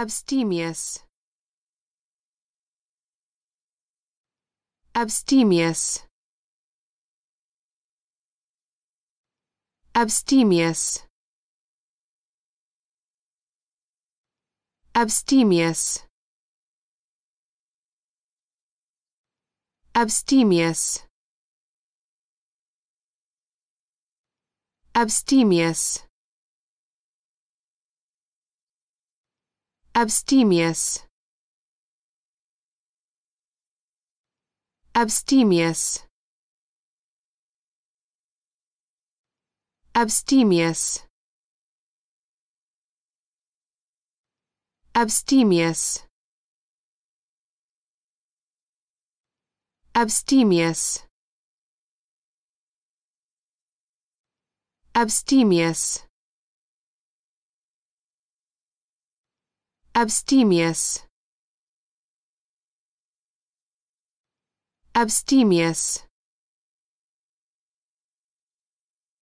Abstemious. Abstemious. Abstemious. Abstemious. Abstemious. Abstemious. Abstemious. Abstemious. Abstemious. Abstemious. Abstemious. Abstemious. Abstemious. Abstemious.